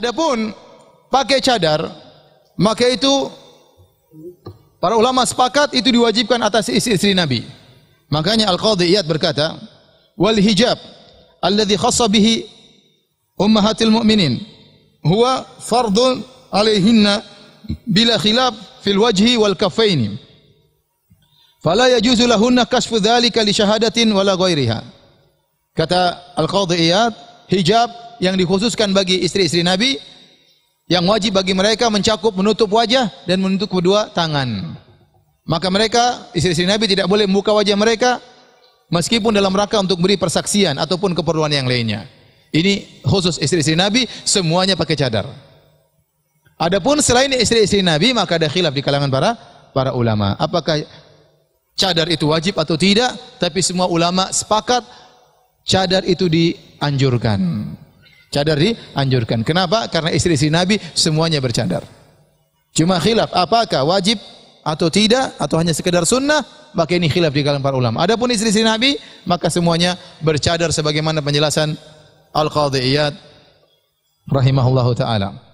Adapun pakai cadar, maka itu para ulama sepakat itu diwajibkan atas istri-istri Nabi. Makanya Al-Qadhi Iyad berkata, "Wal hijab alladhi khassa bihi ummahatil mu'minin huwa fardun 'alaihinna bila khilaf fil wajhi wal kaffaini." Fala yajuzu lahunna kashfu dhalika li shahadatin wala ghairiha. Kata Al-Qadhi Iyad, hijab yang dikhususkan bagi istri-istri Nabi yang wajib bagi mereka mencakup menutup wajah dan menutup kedua tangan. Maka mereka istri-istri Nabi tidak boleh membuka wajah mereka meskipun dalam rangka untuk beri persaksian ataupun keperluan yang lainnya. Ini khusus istri-istri Nabi semuanya pakai cadar. Adapun selain istri-istri Nabi maka ada khilaf di kalangan para para ulama. Apakah cadar itu wajib atau tidak? Tapi semua ulama sepakat cadar itu di dianjurkan. Cadar dianjurkan. Kenapa? Karena istri-istri Nabi semuanya bercadar. Cuma khilaf apakah wajib atau tidak atau hanya sekedar sunnah maka ini khilaf di kalangan para ulama. Adapun istri-istri Nabi maka semuanya bercadar sebagaimana penjelasan Al-Qadhi'iyat rahimahullahu taala.